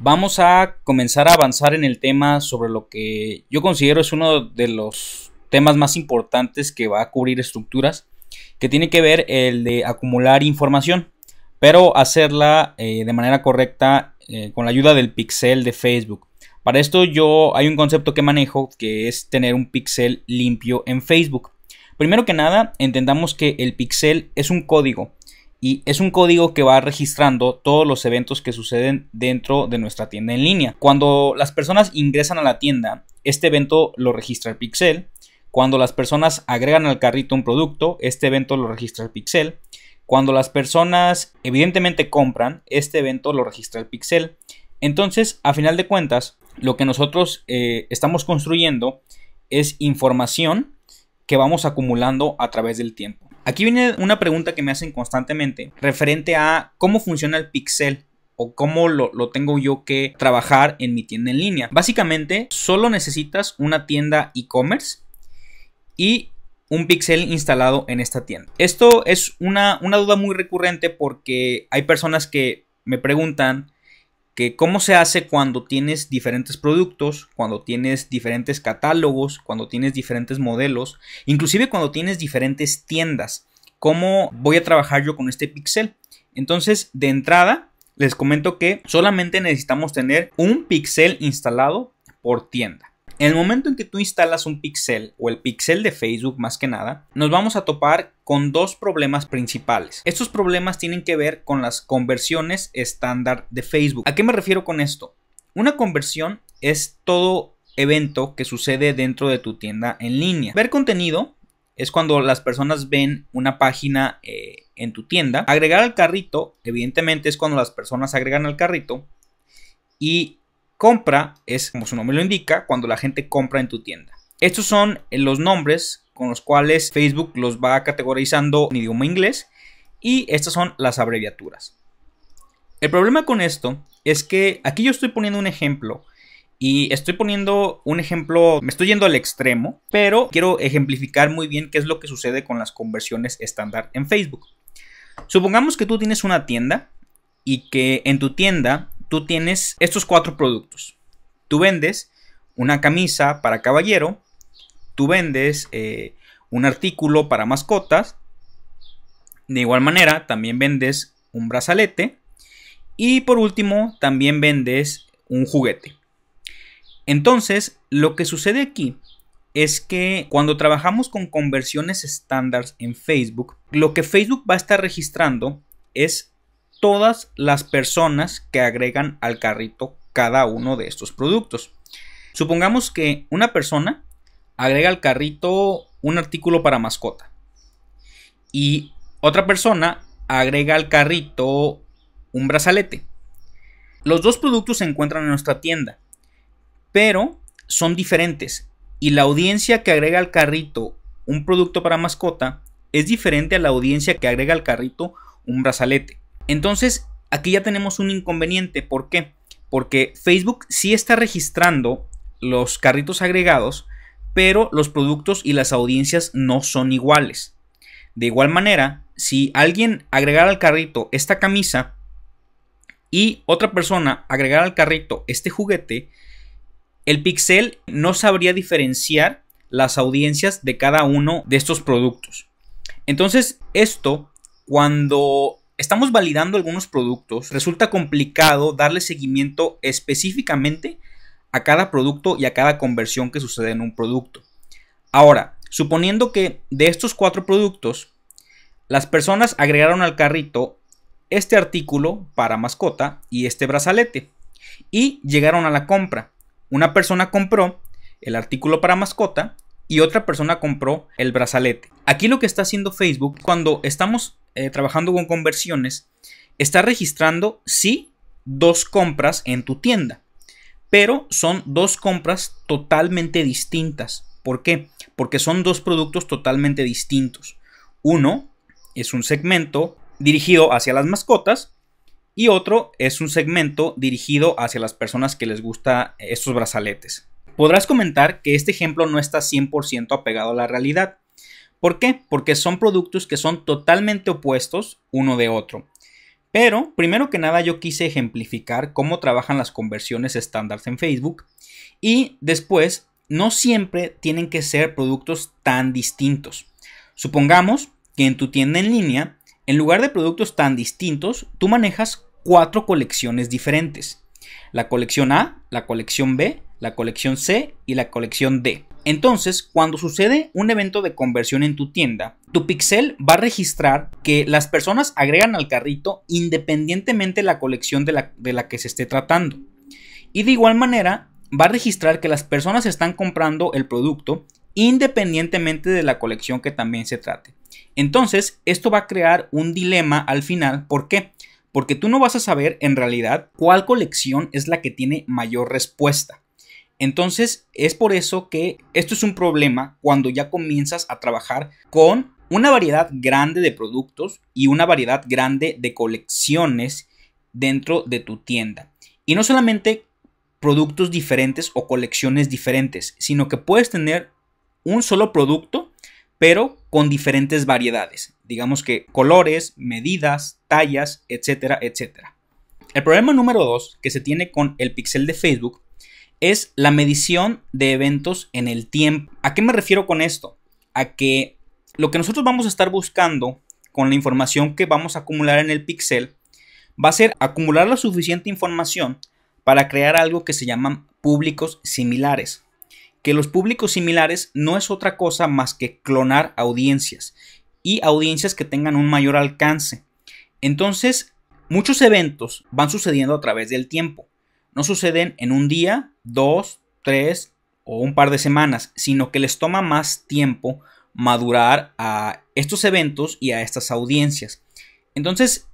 Vamos a comenzar a avanzar en el tema sobre lo que yo considero es uno de los temas más importantes que va a cubrir estructuras, que tiene que ver el de acumular información, pero hacerla eh, de manera correcta eh, con la ayuda del pixel de Facebook. Para esto yo hay un concepto que manejo que es tener un pixel limpio en Facebook. Primero que nada, entendamos que el pixel es un código y es un código que va registrando todos los eventos que suceden dentro de nuestra tienda en línea. Cuando las personas ingresan a la tienda, este evento lo registra el pixel. Cuando las personas agregan al carrito un producto, este evento lo registra el pixel. Cuando las personas evidentemente compran, este evento lo registra el pixel. Entonces, a final de cuentas, lo que nosotros eh, estamos construyendo es información que vamos acumulando a través del tiempo. Aquí viene una pregunta que me hacen constantemente referente a cómo funciona el pixel o cómo lo, tengo yo que trabajar en mi tienda en línea. Básicamente, solo necesitas una tienda e-commerce y un pixel instalado en esta tienda. Esto es una, una duda muy recurrente porque hay personas que me preguntan que cómo se hace cuando tienes diferentes productos, cuando tienes diferentes catálogos, cuando tienes diferentes modelos, inclusive cuando tienes diferentes tiendas. ¿Cómo voy a trabajar yo con este pixel? Entonces, de entrada, les comento que solamente necesitamos tener un pixel instalado por tienda. En el momento en que tú instalas un pixel o el pixel de Facebook más que nada, nos vamos a topar con dos problemas principales. Estos problemas tienen que ver con las conversiones estándar de Facebook. ¿A qué me refiero con esto? Una conversión es todo evento que sucede dentro de tu tienda en línea. Ver contenido es cuando las personas ven una página eh, en tu tienda. Agregar al carrito, evidentemente, es cuando las personas agregan al carrito. Y Compra es, como su nombre lo indica, cuando la gente compra en tu tienda. Estos son eh, los nombres con los cuales Facebook los va categorizando en idioma inglés y estas son las abreviaturas. El problema con esto es que aquí yo estoy poniendo un ejemplo y estoy poniendo un ejemplo, me estoy yendo al extremo, pero quiero ejemplificar muy bien qué es lo que sucede con las conversiones estándar en Facebook. Supongamos que tú tienes una tienda y que en tu tienda tú tienes estos cuatro productos. Tú vendes una camisa para caballero, tú vendes eh, un artículo para mascotas, de igual manera también vendes un brazalete y por último también vendes un juguete. Entonces, lo que sucede aquí es que cuando trabajamos con conversiones estándar en Facebook, lo que Facebook va a estar registrando es todas las personas que agregan al carrito cada uno de estos productos. Supongamos que una persona agrega al carrito un artículo para mascota y otra persona agrega al carrito un brazalete. Los dos productos se encuentran en nuestra tienda, pero son diferentes y la audiencia que agrega al carrito un producto para mascota es diferente a la audiencia que agrega al carrito un brazalete. Entonces, aquí ya tenemos un inconveniente. ¿Por qué? Porque Facebook sí está registrando los carritos agregados, pero los productos y las audiencias no son iguales. De igual manera, si alguien agregara al carrito esta camisa y otra persona agregara al carrito este juguete, el pixel no sabría diferenciar las audiencias de cada uno de estos productos. Entonces, esto, cuando estamos validando algunos productos, resulta complicado darle seguimiento específicamente a cada producto y a cada conversión que sucede en un producto. Ahora, suponiendo que de estos cuatro productos, las personas agregaron al carrito este artículo para mascota y este brazalete y llegaron a la compra. Una persona compró el artículo para mascota y otra persona compró el brazalete. Aquí lo que está haciendo Facebook cuando estamos eh, trabajando con conversiones, está registrando sí dos compras en tu tienda, pero son dos compras totalmente distintas. ¿Por qué? Porque son dos productos totalmente distintos. Uno es un segmento dirigido hacia las mascotas y otro es un segmento dirigido hacia las personas que les gusta estos brazaletes. Podrás comentar que este ejemplo no está 100% apegado a la realidad. ¿Por qué? Porque son productos que son totalmente opuestos uno de otro. Pero, primero que nada, yo quise ejemplificar cómo trabajan las conversiones estándar en Facebook. Y después, no siempre tienen que ser productos tan distintos. Supongamos que en tu tienda en línea, en lugar de productos tan distintos, tú manejas cuatro colecciones diferentes. La colección A, la colección B, la colección C y la colección D. Entonces, cuando sucede un evento de conversión en tu tienda, tu pixel va a registrar que las personas agregan al carrito independientemente la colección de la, de la que se esté tratando. Y de igual manera, va a registrar que las personas están comprando el producto independientemente de la colección que también se trate. Entonces, esto va a crear un dilema al final. ¿Por qué? Porque tú no vas a saber en realidad cuál colección es la que tiene mayor respuesta. Entonces es por eso que esto es un problema cuando ya comienzas a trabajar con una variedad grande de productos y una variedad grande de colecciones dentro de tu tienda. Y no solamente productos diferentes o colecciones diferentes, sino que puedes tener un solo producto, pero con diferentes variedades. Digamos que colores, medidas, tallas, etcétera, etcétera. El problema número dos que se tiene con el pixel de Facebook es la medición de eventos en el tiempo. ¿A qué me refiero con esto? A que lo que nosotros vamos a estar buscando con la información que vamos a acumular en el pixel va a ser acumular la suficiente información para crear algo que se llaman públicos similares. Que los públicos similares no es otra cosa más que clonar audiencias y audiencias que tengan un mayor alcance. Entonces, muchos eventos van sucediendo a través del tiempo no suceden en un día, dos, tres o un par de semanas, sino que les toma más tiempo madurar a estos eventos y a estas audiencias. Entonces,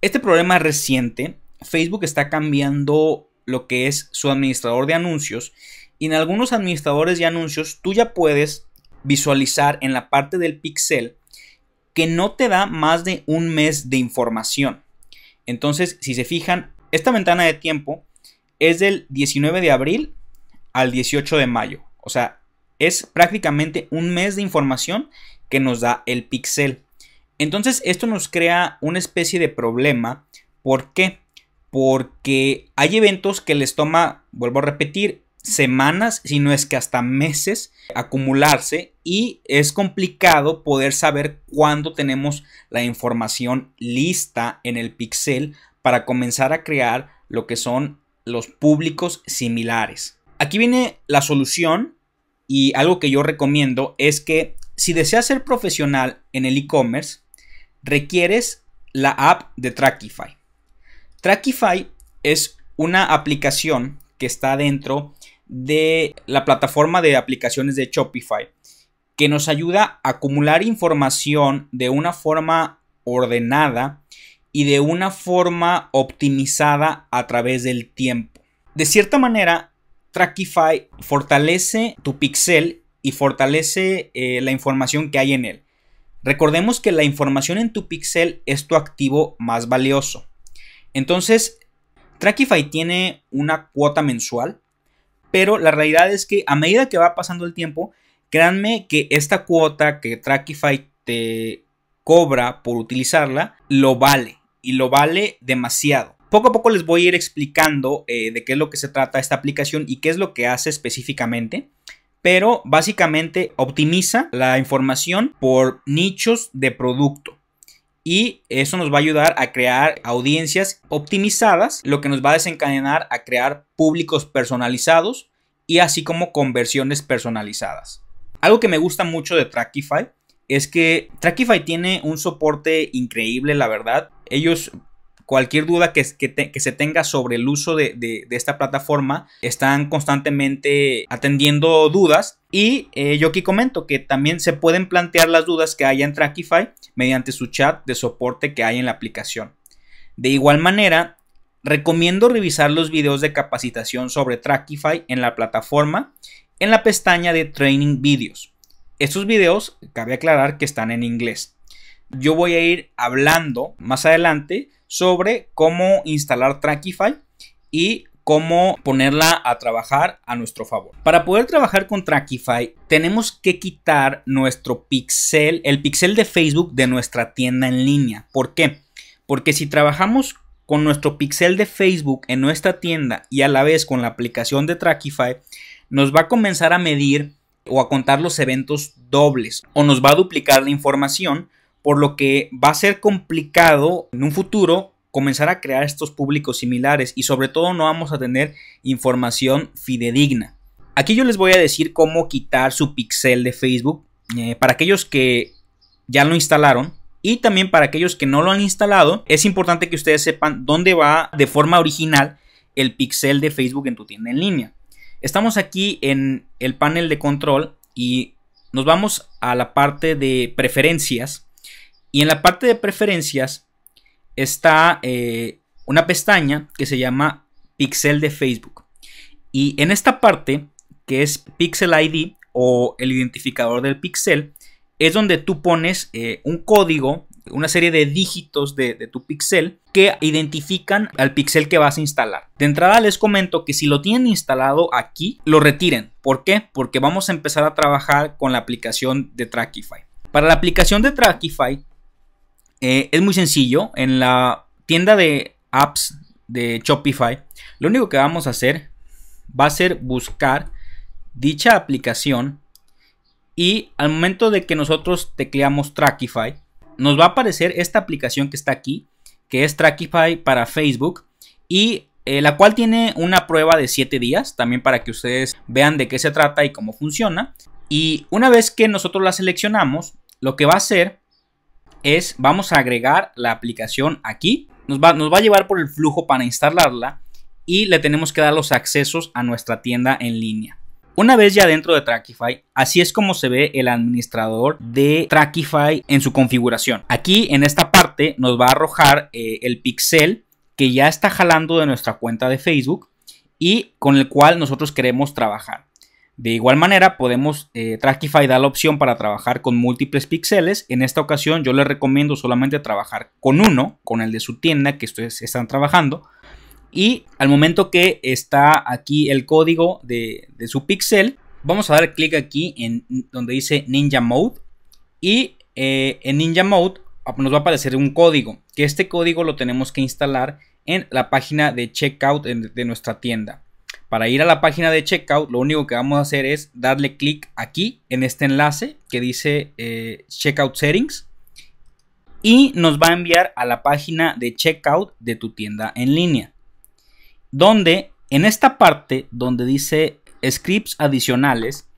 este problema reciente, Facebook está cambiando lo que es su administrador de anuncios y en algunos administradores de anuncios tú ya puedes visualizar en la parte del pixel que no te da más de un mes de información. Entonces, si se fijan, esta ventana de tiempo es del 19 de abril al 18 de mayo. O sea, es prácticamente un mes de información que nos da el pixel. Entonces esto nos crea una especie de problema. ¿Por qué? Porque hay eventos que les toma, vuelvo a repetir, semanas, si no es que hasta meses, acumularse y es complicado poder saber cuándo tenemos la información lista en el pixel para comenzar a crear lo que son los públicos similares. Aquí viene la solución y algo que yo recomiendo es que si deseas ser profesional en el e-commerce, requieres la app de Trackify. Trackify es una aplicación que está dentro de la plataforma de aplicaciones de Shopify que nos ayuda a acumular información de una forma ordenada y de una forma optimizada a través del tiempo. De cierta manera, Trackify fortalece tu pixel y fortalece eh, la información que hay en él. Recordemos que la información en tu pixel es tu activo más valioso. Entonces, Trackify tiene una cuota mensual, pero la realidad es que a medida que va pasando el tiempo, créanme que esta cuota que Trackify te cobra por utilizarla, lo vale y lo vale demasiado. Poco a poco les voy a ir explicando eh, de qué es lo que se trata esta aplicación y qué es lo que hace específicamente. Pero básicamente optimiza la información por nichos de producto. Y eso nos va a ayudar a crear audiencias optimizadas, lo que nos va a desencadenar a crear públicos personalizados y así como conversiones personalizadas. Algo que me gusta mucho de Trackify es que Trackify tiene un soporte increíble, la verdad ellos cualquier duda que, se tenga sobre el uso de, esta plataforma, están constantemente atendiendo dudas. Y eh, yo aquí comento que también se pueden plantear las dudas que haya en Trackify mediante su chat de soporte que hay en la aplicación. De igual manera, recomiendo revisar los videos de capacitación sobre Trackify en la plataforma en la pestaña de Training Videos. Estos videos, cabe aclarar que están en inglés yo voy a ir hablando más adelante sobre cómo instalar Trackify y cómo ponerla a trabajar a nuestro favor. Para poder trabajar con Trackify tenemos que quitar nuestro pixel, el pixel de Facebook de nuestra tienda en línea. ¿Por qué? Porque si trabajamos con nuestro pixel de Facebook en nuestra tienda y a la vez con la aplicación de Trackify, nos va a comenzar a medir o a contar los eventos dobles o nos va a duplicar la información por lo que va a ser complicado en un futuro comenzar a crear estos públicos similares y sobre todo no vamos a tener información fidedigna. Aquí yo les voy a decir cómo quitar su pixel de Facebook eh, para aquellos que ya lo instalaron y también para aquellos que no lo han instalado es importante que ustedes sepan dónde va de forma original el pixel de Facebook en tu tienda en línea. Estamos aquí en el panel de control y nos vamos a la parte de preferencias y en la parte de preferencias está eh, una pestaña que se llama Pixel de Facebook. Y en esta parte, que es Pixel ID o el identificador del pixel, es donde tú pones eh, un código, una serie de dígitos de, de, tu pixel que identifican al pixel que vas a instalar. De entrada les comento que si lo tienen instalado aquí, lo retiren. ¿Por qué? Porque vamos a empezar a trabajar con la aplicación de Trackify. Para la aplicación de Trackify, eh, es muy sencillo. En la tienda de apps de Shopify, lo único que vamos a hacer va a ser buscar dicha aplicación y al momento de que nosotros tecleamos Trackify, nos va a aparecer esta aplicación que está aquí, que es Trackify para Facebook y eh, la cual tiene una prueba de 7 días, también para que ustedes vean de qué se trata y cómo funciona. Y una vez que nosotros la seleccionamos, lo que va a hacer es, vamos a agregar la aplicación aquí. Nos va, nos va a llevar por el flujo para instalarla y le tenemos que dar los accesos a nuestra tienda en línea. Una vez ya dentro de Trackify, así es como se ve el administrador de Trackify en su configuración. Aquí en esta parte nos va a arrojar eh, el pixel que ya está jalando de nuestra cuenta de Facebook y con el cual nosotros queremos trabajar. De igual manera, podemos eh, Trackify da la opción para trabajar con múltiples píxeles. En esta ocasión, yo les recomiendo solamente trabajar con uno, con el de su tienda que ustedes están trabajando. Y al momento que está aquí el código de, su píxel, vamos a dar clic aquí en donde dice Ninja Mode. Y eh, en Ninja Mode nos va a aparecer un código, que este código lo tenemos que instalar en la página de checkout de nuestra tienda. Para ir a la página de checkout, lo único que vamos a hacer es darle clic aquí en este enlace que dice eh, Checkout Settings y nos va a enviar a la página de checkout de tu tienda en línea. Donde en esta parte donde dice scripts adicionales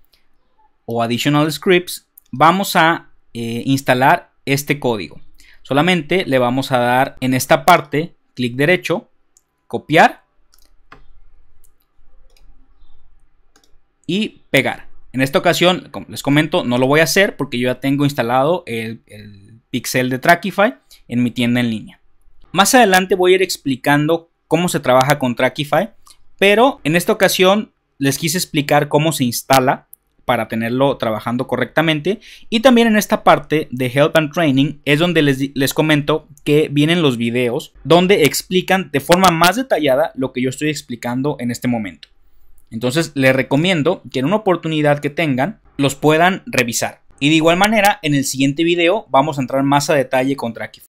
o additional scripts, vamos a eh, instalar este código. Solamente le vamos a dar en esta parte clic derecho, copiar y pegar. En esta ocasión, como les comento, no lo voy a hacer porque yo ya tengo instalado el, pixel de Trackify en mi tienda en línea. Más adelante voy a ir explicando cómo se trabaja con Trackify, pero en esta ocasión les quise explicar cómo se instala para tenerlo trabajando correctamente. Y también en esta parte de Help and Training es donde les, les, comento que vienen los videos donde explican de forma más detallada lo que yo estoy explicando en este momento. Entonces les recomiendo que en una oportunidad que tengan los puedan revisar. Y de igual manera, en el siguiente video vamos a entrar más a detalle contra Trackify.